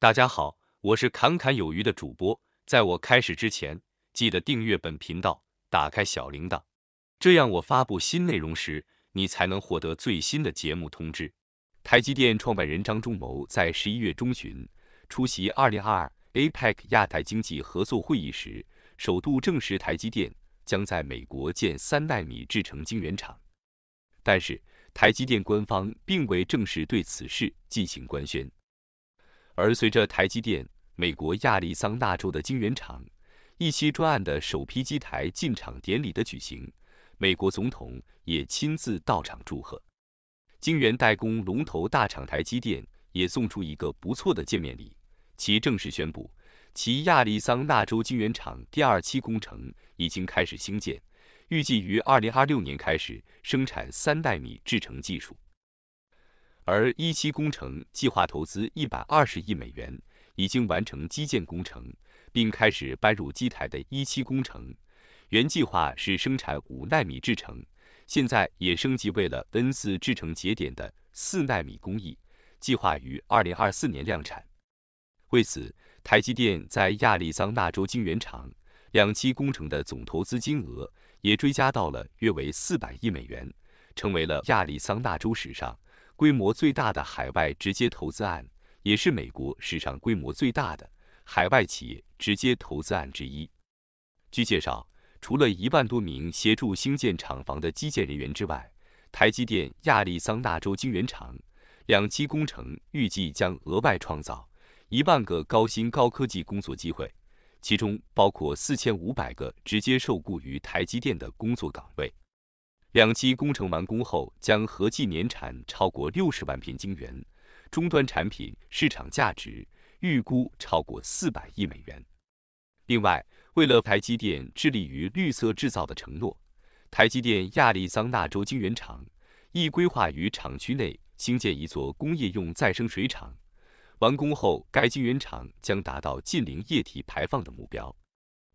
大家好，我是侃侃有余的主播。在我开始之前，记得订阅本频道，打开小铃铛，这样我发布新内容时，你才能获得最新的节目通知。台积电创办人张忠谋在十一月中旬出席二零二二 APEC 亚太经济合作会议时，首度证实台积电将在美国建三纳米制程晶圆厂，但是台积电官方并未正式对此事进行官宣。而随着台积电美国亚利桑那州的晶圆厂一期专案的首批机台进场典礼的举行，美国总统也亲自到场祝贺。晶圆代工龙头大厂台积电也送出一个不错的见面礼，其正式宣布其亚利桑那州晶圆厂第二期工程已经开始兴建，预计于二零二六年开始生产三代米制程技术。而一期工程计划投资一百二十亿美元，已经完成基建工程，并开始搬入机台的一期工程。原计划是生产五纳米制程，现在也升级为了 N 四制程节点的四纳米工艺，计划于二零二四年量产。为此，台积电在亚利桑那州晶圆厂两期工程的总投资金额也追加到了约为四百亿美元，成为了亚利桑那州史上。规模最大的海外直接投资案，也是美国史上规模最大的海外企业直接投资案之一。据介绍，除了一万多名协助兴建厂房的基建人员之外，台积电亚利桑那州晶圆厂两期工程预计将额外创造一万个高新高科技工作机会，其中包括四千五百个直接受雇于台积电的工作岗位。两期工程完工后，将合计年产超过六十万片晶圆，终端产品市场价值预估超过四百亿美元。另外，为了台积电致力于绿色制造的承诺，台积电亚利桑那州晶圆厂亦规划于厂区内兴建一座工业用再生水厂，完工后该晶圆厂将达到近零液体排放的目标。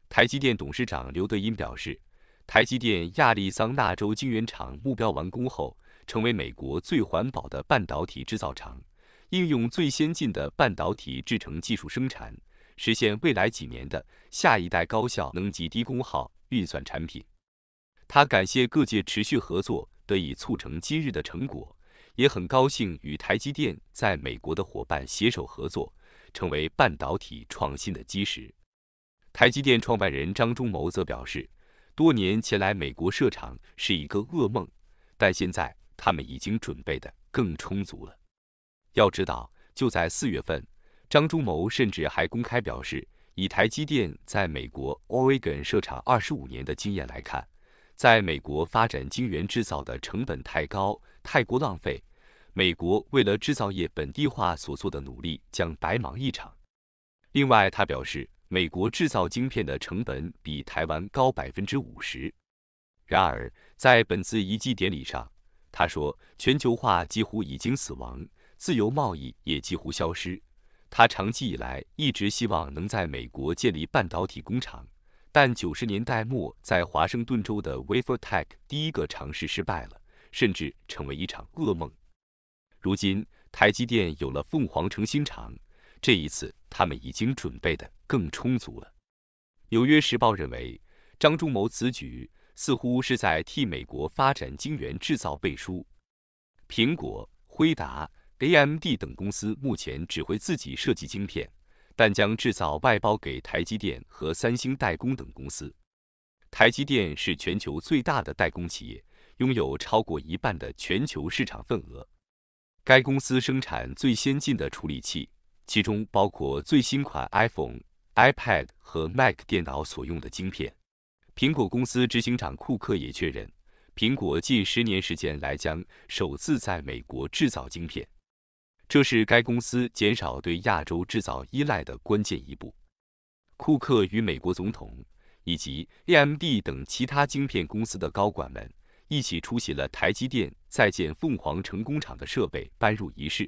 台积电董事长刘德音表示。台积电亚利桑那州晶圆厂目标完工后，成为美国最环保的半导体制造厂，应用最先进的半导体制成技术生产，实现未来几年的下一代高效能及低功耗运算产品。他感谢各界持续合作，得以促成今日的成果，也很高兴与台积电在美国的伙伴携手合作，成为半导体创新的基石。台积电创办人张忠谋则表示。多年前来美国设厂是一个噩梦，但现在他们已经准备得更充足了。要知道，就在四月份，张忠谋甚至还公开表示，以台积电在美国 Oregon 设厂二十五年的经验来看，在美国发展晶圆制造的成本太高，太过浪费，美国为了制造业本地化所做的努力将白忙一场。另外，他表示。美国制造晶片的成本比台湾高百分之五十。然而，在本次移机典礼上，他说：“全球化几乎已经死亡，自由贸易也几乎消失。”他长期以来一直希望能在美国建立半导体工厂，但九十年代末在华盛顿州的 WaferTech 第一个尝试失败了，甚至成为一场噩梦。如今，台积电有了凤凰城新厂。这一次，他们已经准备的更充足了。《纽约时报》认为，张忠谋此举似乎是在替美国发展晶圆制造背书。苹果、辉达、AMD 等公司目前只会自己设计晶片，但将制造外包给台积电和三星代工等公司。台积电是全球最大的代工企业，拥有超过一半的全球市场份额。该公司生产最先进的处理器。其中包括最新款 iPhone、iPad 和 Mac 电脑所用的晶片。苹果公司执行长库克也确认，苹果近十年时间来将首次在美国制造晶片，这是该公司减少对亚洲制造依赖的关键一步。库克与美国总统以及 AMD 等其他晶片公司的高管们一起出席了台积电在建凤凰城工厂的设备搬入仪式。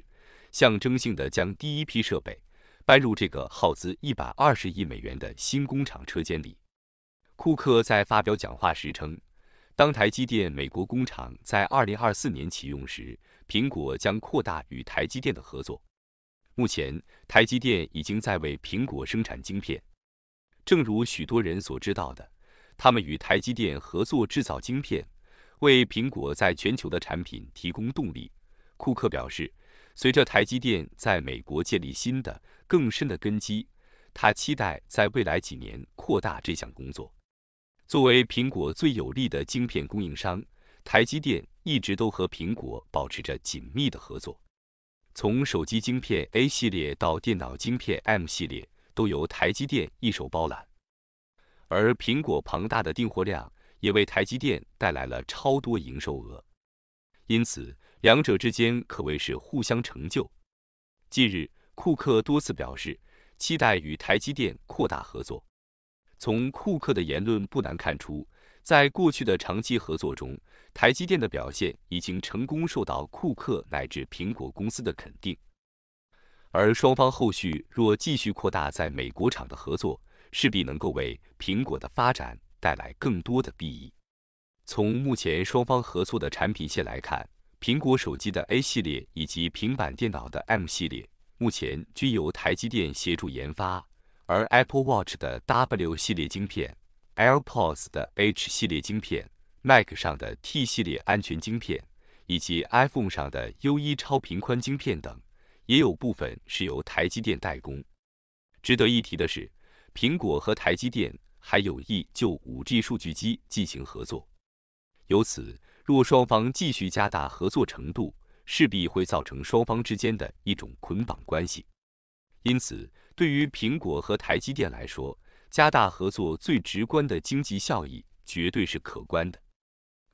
象征性地将第一批设备搬入这个耗资120亿美元的新工厂车间里。库克在发表讲话时称，当台积电美国工厂在2024年启用时，苹果将扩大与台积电的合作。目前，台积电已经在为苹果生产晶片。正如许多人所知道的，他们与台积电合作制造晶片，为苹果在全球的产品提供动力。库克表示。随着台积电在美国建立新的、更深的根基，他期待在未来几年扩大这项工作。作为苹果最有力的晶片供应商，台积电一直都和苹果保持着紧密的合作。从手机晶片 A 系列到电脑晶片 M 系列，都由台积电一手包揽。而苹果庞大的订货量也为台积电带来了超多营收额，因此。两者之间可谓是互相成就。近日，库克多次表示期待与台积电扩大合作。从库克的言论不难看出，在过去的长期合作中，台积电的表现已经成功受到库克乃至苹果公司的肯定。而双方后续若继续扩大在美国厂的合作，势必能够为苹果的发展带来更多的裨益。从目前双方合作的产品线来看，苹果手机的 A 系列以及平板电脑的 M 系列，目前均由台积电协助研发；而 Apple Watch 的 W 系列晶片、AirPods 的 H 系列晶片、Mac 上的 T 系列安全晶片，以及 iPhone 上的 U1 超频宽晶片等，也有部分是由台积电代工。值得一提的是，苹果和台积电还有意就 5G 数据机进行合作，由此。若双方继续加大合作程度，势必会造成双方之间的一种捆绑关系。因此，对于苹果和台积电来说，加大合作最直观的经济效益绝对是可观的。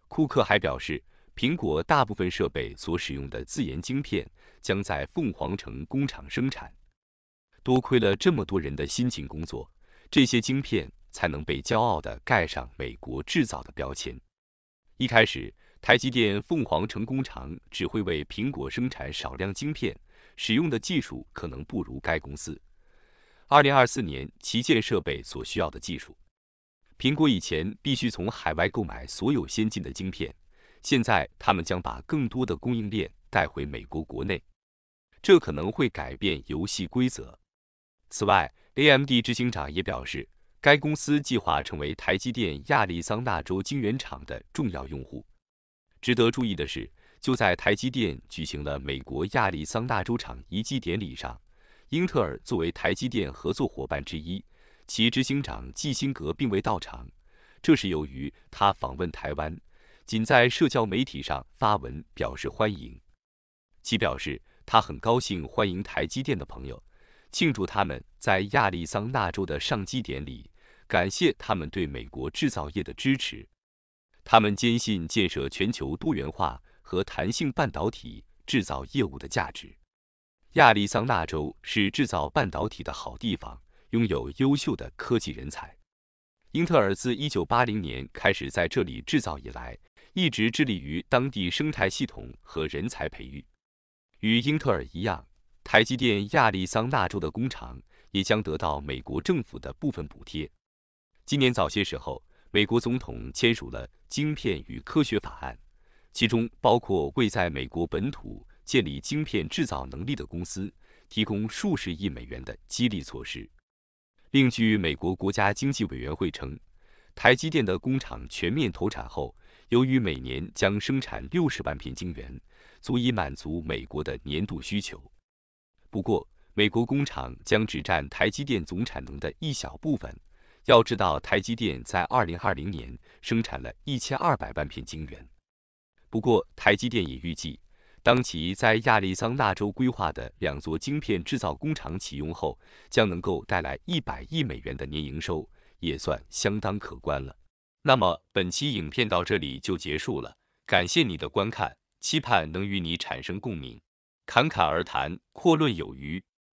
库克还表示，苹果大部分设备所使用的自研晶片将在凤凰城工厂生产。多亏了这么多人的辛勤工作，这些晶片才能被骄傲地盖上“美国制造”的标签。一开始，台积电凤凰城工厂只会为苹果生产少量晶片，使用的技术可能不如该公司。二零二四年，旗舰设备所需要的技术，苹果以前必须从海外购买所有先进的晶片，现在他们将把更多的供应链带回美国国内，这可能会改变游戏规则。此外，AMD 执行长也表示。该公司计划成为台积电亚利桑那州晶圆厂的重要用户。值得注意的是，就在台积电举行了美国亚利桑那州厂移机典礼上，英特尔作为台积电合作伙伴之一，其执行长基辛格并未到场。这是由于他访问台湾，仅在社交媒体上发文表示欢迎。其表示，他很高兴欢迎台积电的朋友，庆祝他们。在亚利桑那州的上基点里，感谢他们对美国制造业的支持。他们坚信建设全球多元化和弹性半导体制造业务的价值。亚利桑那州是制造半导体的好地方，拥有优秀的科技人才。英特尔自一九八零年开始在这里制造以来，一直致力于当地生态系统和人才培育。与英特尔一样，台积电亚利桑那州的工厂。也将得到美国政府的部分补贴。今年早些时候，美国总统签署了《晶片与科学法案》，其中包括为在美国本土建立晶片制造能力的公司提供数十亿美元的激励措施。另据美国国家经济委员会称，台积电的工厂全面投产后，由于每年将生产六十万片晶圆，足以满足美国的年度需求。不过，美国工厂将只占台积电总产能的一小部分。要知道，台积电在二零二零年生产了一千二百万片晶圆。不过，台积电也预计，当其在亚利桑那州规划的两座晶片制造工厂启用后，将能够带来一百亿美元的年营收，也算相当可观了。那么，本期影片到这里就结束了，感谢你的观看，期盼能与你产生共鸣，侃侃而谈，阔论有余。